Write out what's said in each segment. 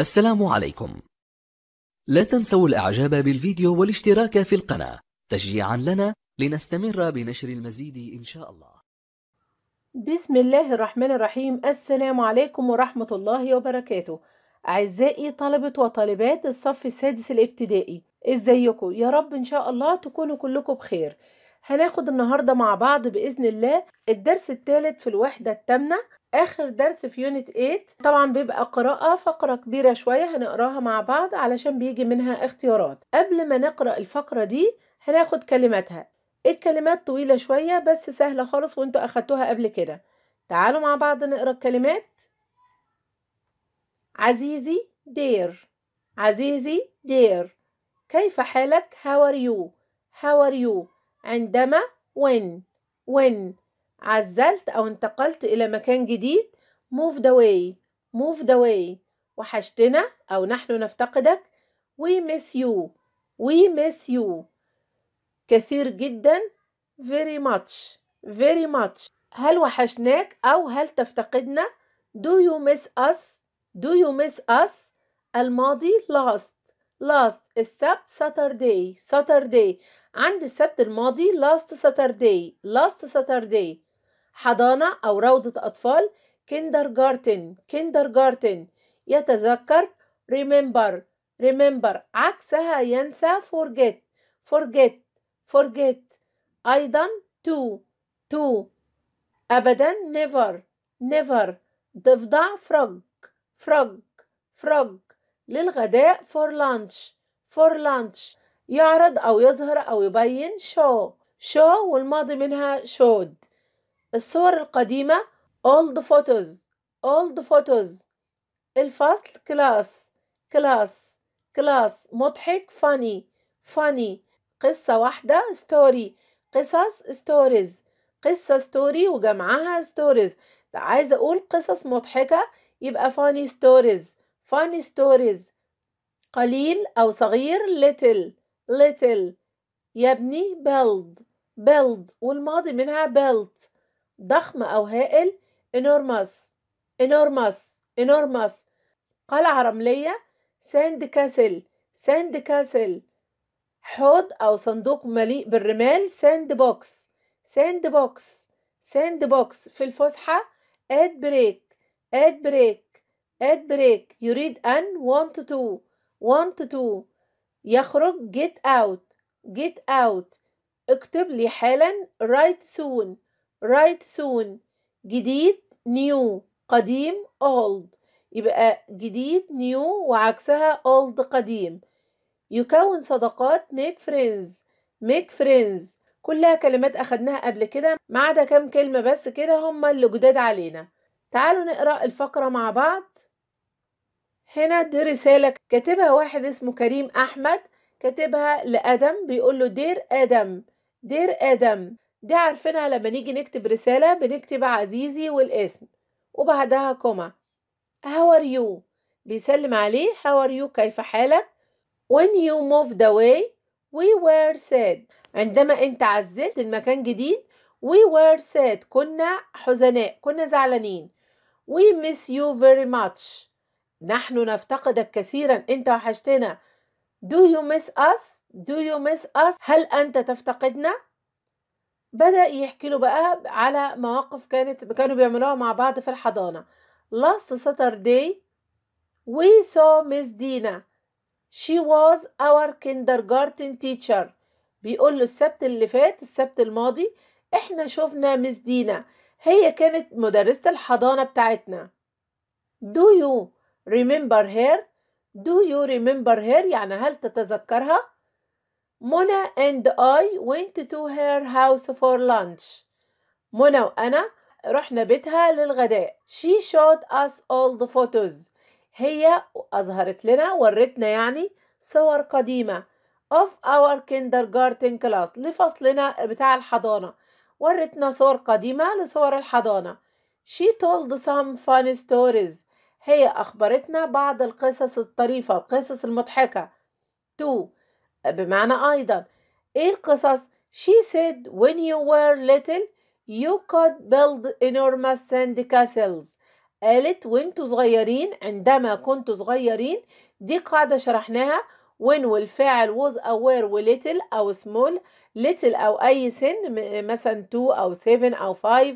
السلام عليكم لا تنسوا الاعجاب بالفيديو والاشتراك في القناة تشجيعا لنا لنستمر بنشر المزيد ان شاء الله بسم الله الرحمن الرحيم السلام عليكم ورحمة الله وبركاته أعزائي طلبة وطالبات الصف السادس الابتدائي ازيكم يا رب ان شاء الله تكونوا كلكم بخير هناخد النهاردة مع بعض بإذن الله الدرس الثالث في الوحدة الثامنة اخر درس في يونت 8 طبعا بيبقى قراءه فقره كبيره شويه هنقراها مع بعض علشان بيجي منها اختيارات قبل ما نقرا الفقره دي هناخد كلماتها الكلمات طويله شويه بس سهله خالص وانتوا اخدتوها قبل كده تعالوا مع بعض نقرا الكلمات عزيزي دير عزيزي دير كيف حالك هاو ار يو هاو ار يو عندما وين وين عزلت أو انتقلت إلى مكان جديد moved away moved away وحشتنا أو نحن نفتقدك we miss you we miss you كثير جدا very much very much هل وحشناك أو هل تفتقدنا do you miss us do you miss us الماضي last last السبت Saturday Saturday عند السبت الماضي last Saturday last Saturday حضانة أو روضة أطفال كيندر جارتن كيندر جارتن يتذكر remember remember عكسها ينسى forget forget forget أيضا to to أبدا never never ضفدع frog frog frog للغداء for lunch for lunch يعرض أو يظهر أو يبين show show والماضي منها showed الصور القديمة old photos old photos الفصل class class class مضحك funny funny قصة واحدة story قصص stories قصة story وجمعها stories عايزة أقول قصص مضحكة يبقى funny stories funny stories قليل أو صغير little little يبني build build والماضي منها built ضخم أو هائل enormous enormous enormous قلعة رملية ساند كاسل ساند كاسل حوض أو صندوق مليء بالرمال ساند بوكس ساند بوكس ساند بوكس في الفسحة add break add break add break يريد أن want to want to يخرج get out get out اكتب لي حالا write soon رايت soon جديد نيو قديم old يبقى جديد نيو وعكسها old قديم يكون صداقات make friends make friends كلها كلمات أخدناها قبل كده ما عدا كام كلمة بس كده هما اللي جداد علينا تعالوا نقرأ الفقرة مع بعض هنا دي رسالة كاتبها واحد اسمه كريم أحمد كاتبها لأدم بيقول له دير آدم دير آدم دي عارفينها لما نيجي نكتب رسالة بنكتب عزيزي والاسم وبعدها كومة how are you بيسلم عليه how are you كيف حالك when you moved away we were sad عندما انت عزلت المكان جديد we were sad كنا حزناء كنا زعلانين we miss you very much نحن نفتقدك كثيرا انت وحشتنا do you miss us do you miss us هل انت تفتقدنا بدأ يحكي له بقى على مواقف كانت كانوا بيعملوها مع بعض في الحضانة last Saturday we saw Miss Dina she was our kindergarten teacher بيقول له السبت اللي فات السبت الماضي احنا شفنا مس دينا هي كانت مدرسة الحضانة بتاعتنا do you remember her do you remember her يعني هل تتذكرها منى and I went to her house for lunch منى وأنا رحنا بيتها للغداء she showed us all the photos هي أظهرت لنا ورتنا يعني صور قديمة of our kindergarten class لفصلنا بتاع الحضانة ورتنا صور قديمة لصور الحضانة she told some fun stories هي أخبرتنا بعض القصص الطريفة القصص المضحكة 2 بمعنى أيضا إيه القصص She said when you were little you could build enormous sand castles قالت وانتوا صغيرين عندما كنتوا صغيرين دي قاعدة شرحناها when والفاعل was aware were little أو small little أو أي سن مثلا 2 أو 7 أو 5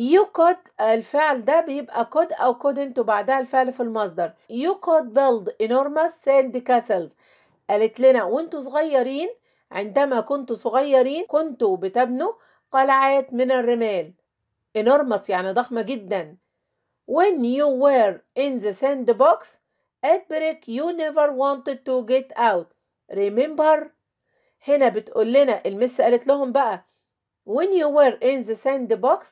you could الفعل ده بيبقى could أو couldn't وبعدها الفعل في المصدر you could build enormous sand castles قالت لنا وانتوا صغيرين عندما كنتوا صغيرين كنتوا بتبنوا قلعات من الرمال enormous يعني ضخمة جدا when you were in the sandbox at break you never wanted to get out remember هنا بتقول لنا المس قالت لهم بقى when you were in the sandbox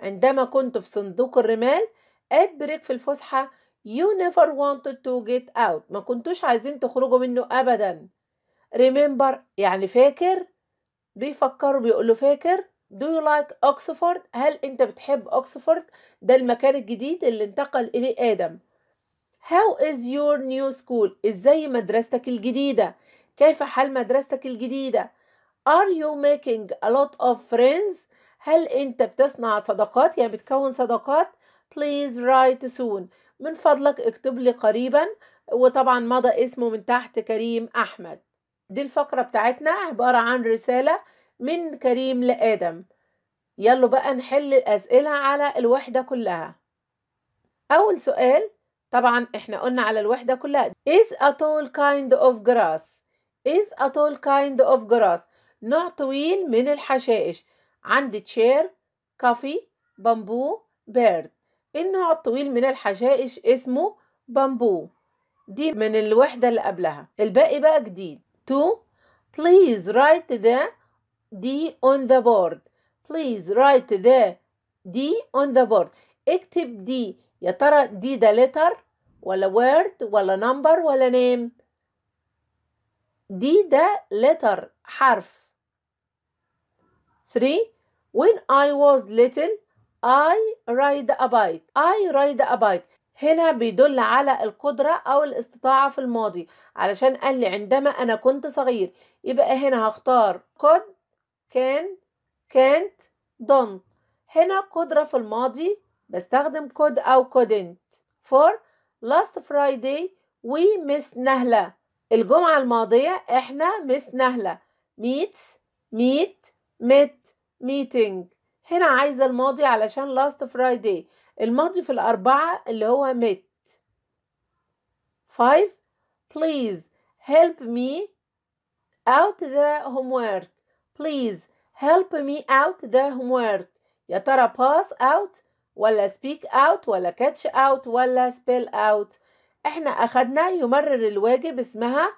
عندما كنت في صندوق الرمال at break في الفسحة You never wanted to get out ما كنتوش عايزين تخرجوا منه أبدا Remember يعني فاكر بيفكروا بيقولوا فاكر Do you like Oxford هل أنت بتحب أوكسفورد ده المكان الجديد اللي انتقل إليه آدم How is your new school إزاي مدرستك الجديدة كيف حال مدرستك الجديدة Are you making a lot of friends هل أنت بتصنع صداقات يعني بتكون صداقات Please write soon من فضلك اكتب لي قريبا وطبعا مضى اسمه من تحت كريم أحمد دي الفقرة بتاعتنا عبارة عن رسالة من كريم لآدم يلا بقى نحل الأسئلة على الوحدة كلها أول سؤال طبعا احنا قلنا على الوحدة كلها is a tall kind of grass is a tall kind of grass نوع طويل من الحشائش عندي تشير كافي بامبو بيرد النوع الطويل من الحشائش اسمه بامبو دي من الوحدة اللي قبلها الباقي بقى جديد تو please write the دي on the board please write the دي on the board اكتب دي يا ترى دي ده letter ولا word ولا number ولا name دي ده letter حرف 3 when I was little I ride a bike I ride a bike هنا بيدل على القدرة أو الاستطاعة في الماضي علشان قال لي عندما أنا كنت صغير يبقى هنا هختار could can can't don't هنا قدرة في الماضي بستخدم could أو couldn't for last Friday we miss نهلة الجمعة الماضية احنا miss نهلة meets meet met meeting هنا عايزة الماضي علشان لاست فرايداي الماضي في الأربعة اللي هو met 5 please help me out the homework please help me out the homework يا ترى pass out ولا speak out ولا catch out ولا spell out احنا اخدنا يمرر الواجب اسمها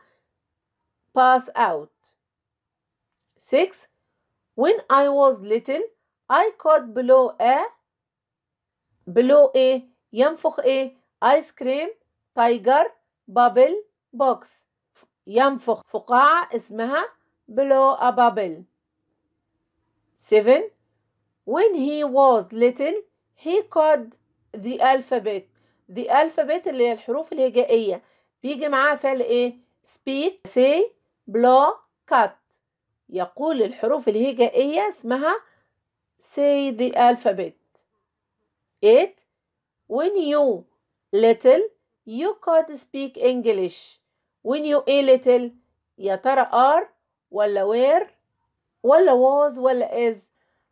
pass out 6 when I was little I could blow a blow a ينفخ a ice cream tiger bubble box ينفخ فقاعة اسمها blow a bubble 7 When he was little he could the alphabet the alphabet اللي هي الحروف الهجائية بيجي معاها فعل ايه speak say blow cut يقول الحروف الهجائية اسمها say the alphabet. It, when you little, you could speak English. When you a little, يا ترى are ولا where ولا was ولا is.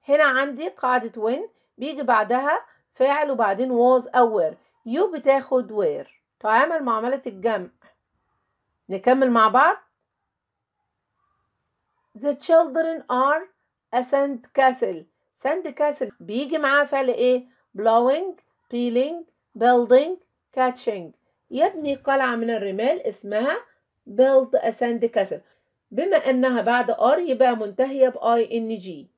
هنا عندي قاعدة when بيجي بعدها فاعل وبعدين was أو where. you بتاخد where. تعامل معاملة الجمع. نكمل مع بعض. The children are a sand castle. ساند كاسل بيجي معاه فعل ايه blowing peeling building catching يبني قلعة من الرمال اسمها build a sand castle بما انها بعد ار يبقى منتهية باي ان جي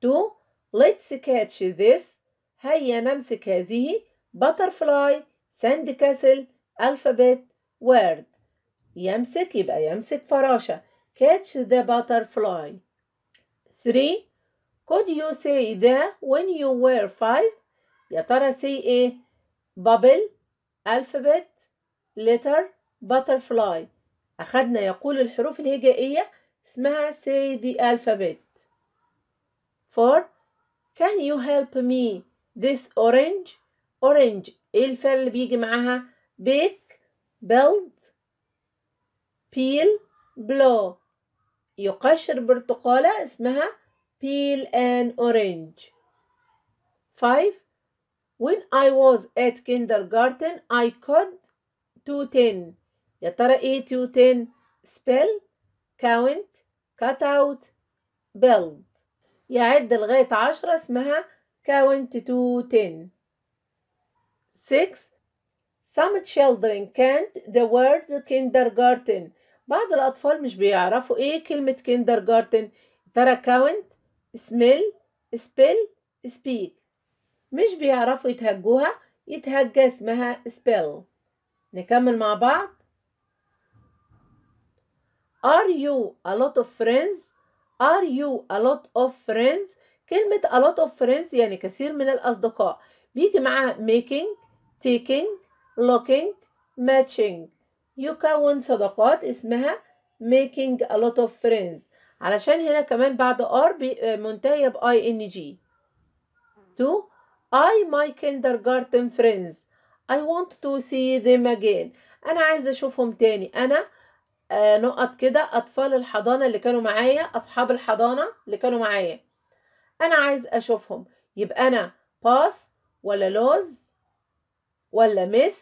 تو let's catch this هيا نمسك هذه butterfly sand castle alphabet word يمسك يبقى يمسك فراشة catch the butterfly 3 Could you say the when you were five يا ترى say ايه bubble alphabet letter butterfly أخذنا يقول الحروف الهجائية اسمها say the alphabet for can you help me this orange orange ايه الفعل اللي بيجي معاها bake build peel blow يقشر برتقالة اسمها peel an orange. 5. When I was at kindergarten, I could 210. يا ترى إيه 210 spell, count, cut out, build. يعد لغاية عشرة اسمها count to 10. 6. Some children can't the word kindergarten. بعض الأطفال مش بيعرفوا إيه كلمة kindergarten. ترى count سميل سبيل سبيك مش بيعرفوا يتهجوها يتهجى اسمها سبيل نكمل مع بعض Are you a lot of friends? Are you a lot of friends? كلمة a lot of friends يعني كثير من الأصدقاء بيجي معاها making, taking, looking, matching يكون صداقات اسمها making a lot of friends علشان هنا كمان بعد ار آه، منتهيه باي ان جي تو I my kindergarten friends I want to see them again أنا عايزة أشوفهم تاني أنا آه نقط كده أطفال الحضانة اللي كانوا معايا أصحاب الحضانة اللي كانوا معايا أنا عايز أشوفهم يبقى أنا pass ولا lose ولا miss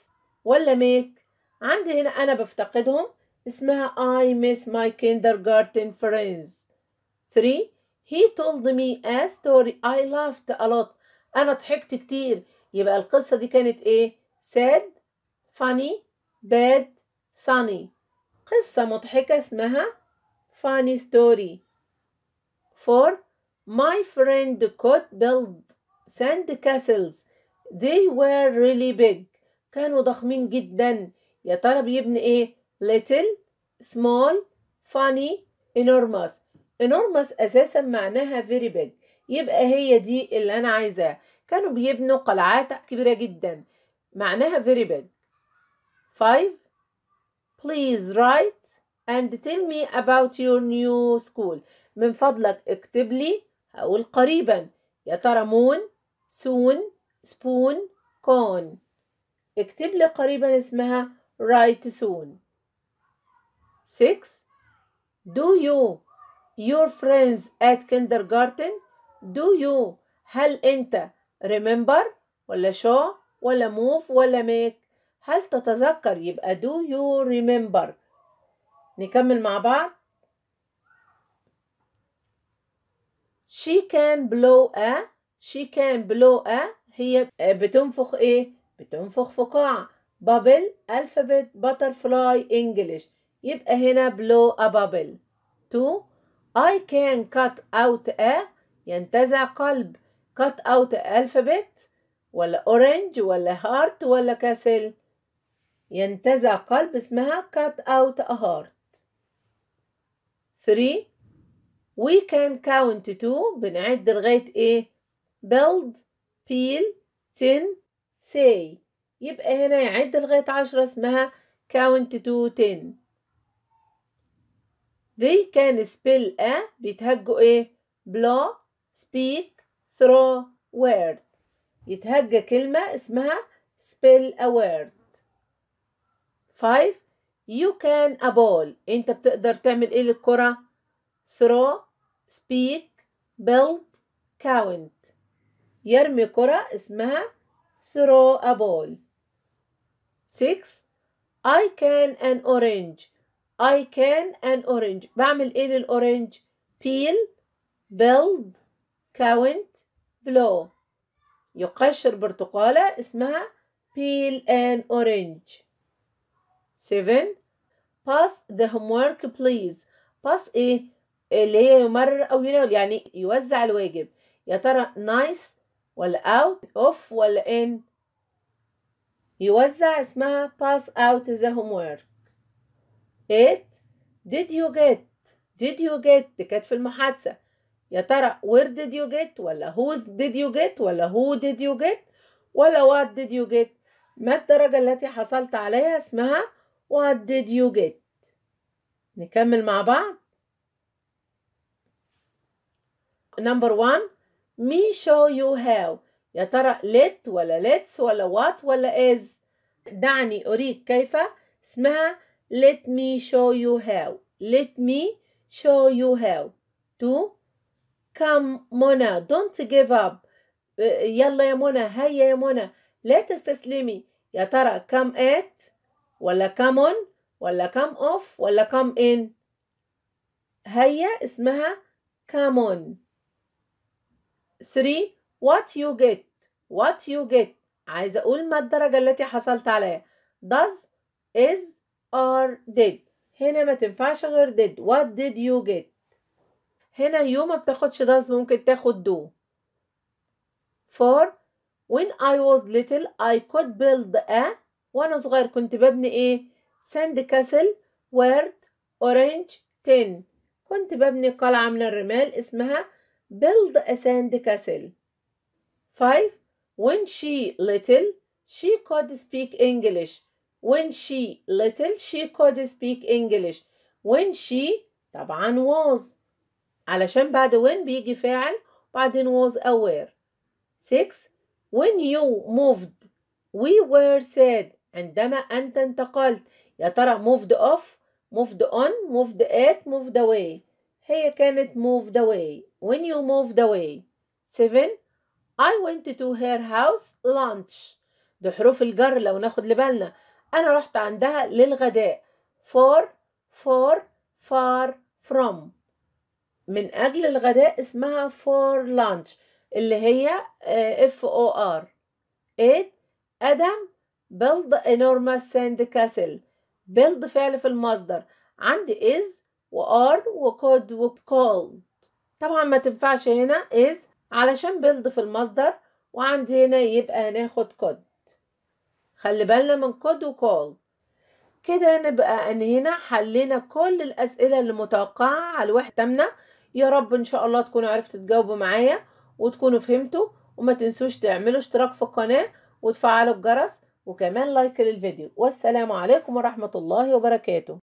ولا make عندي هنا أنا بفتقدهم اسمها I miss my kindergarten friends 3 he told me a story I laughed a lot أنا ضحكت كتير يبقى القصة دي كانت إيه sad funny bad sunny قصة مضحكة اسمها funny story 4 my friend could build sand castles they were really big كانوا ضخمين جدا يا ترى بيبني ايه little small funny enormous enormous اساسا معناها very big يبقى هي دي اللي انا عايزاه كانوا بيبنوا قلعات كبيرة جدا معناها very big 5 please write and tell me about your new school من فضلك اكتب لي هقول قريبا يا ترى مون سون سبون كون اكتب لي قريبا اسمها write soon 6 Do you your friends at kindergarten do you هل أنت remember ولا show ولا move ولا make هل تتذكر يبقى do you remember نكمل مع بعض she can blow a she can blow a هي بتنفخ ايه بتنفخ فقاعة bubble alphabet butterfly English يبقى هنا blow a bubble two I can cut out a ينتزع قلب cut out alphabet ولا orange ولا heart ولا castle. ينتزع قلب اسمها cut out a heart three we can count to بنعد لغاية ايه build peel tin say يبقى هنا يعد لغاية عشرة اسمها count to ten they can spell a بيتهجوا ايه بلا speak throw word يتهجى كلمة اسمها spell a word five you can a ball انت بتقدر تعمل ايه للكرة throw speak build count يرمي كرة اسمها throw a ball six I can an orange I can an orange بعمل ايه للأورنج peel build count blow يقشر برتقالة اسمها peel an orange 7 pass the homework please pass ايه اللي هي يمرر او يناول يعني يوزع الواجب يا ترى nice ولا out off ولا in يوزع اسمها pass out the homework it did you get did you get دي كانت في المحادثة يا ترى where did you get ولا whose did you get ولا who did you get ولا what did you get ما الدرجة التي حصلت عليها اسمها what did you get نكمل مع بعض number one me show you how يا ترى let ولا let's ولا what ولا is دعني أريك كيف اسمها Let me show you how. Let me show you how. To come منى don't give up. يلا يا منى هيا يا منى لا تستسلمي يا ترى come at ولا come on ولا come off ولا come in هيا اسمها come on 3 what you get what you get عايزة أقول ما الدرجة التي حصلت عليها does is are did هنا ما تنفعش غير did what did you get هنا يو ما بتاخدش does ممكن تاخد do for when I was little I could build a وانا صغير كنت ببني ايه sand castle word orange tin كنت ببني قلعة من الرمال اسمها build a sand castle 5 when she little she could speak English when she little she could speak English when she طبعا was علشان بعد when بيجي فاعل بعدين was aware 6 when you moved we were sad عندما أنت انتقلت يا ترى moved off moved on moved at moved away هي كانت moved away when you moved away 7 I went to her house lunch ده حروف الجر لو ناخد لبالنا أنا رحت عندها للغداء for for far from من أجل الغداء اسمها for lunch اللي هي آه، o r ار إيه؟ ادم build enormous sand castle build فعل في المصدر عندي is و are و could و called طبعا ما تنفعش هنا is علشان build في المصدر وعندي هنا يبقى هناخد could خلي بالنا من كود وكول كده نبقى انهينا حلينا كل الاسئله اللي متوقعه على الوحده تامنه يا رب ان شاء الله تكونوا عرفتوا تجاوبوا معايا وتكونوا فهمتوا وما تنسوش تعملوا اشتراك في القناه وتفعلوا الجرس وكمان لايك للفيديو والسلام عليكم ورحمه الله وبركاته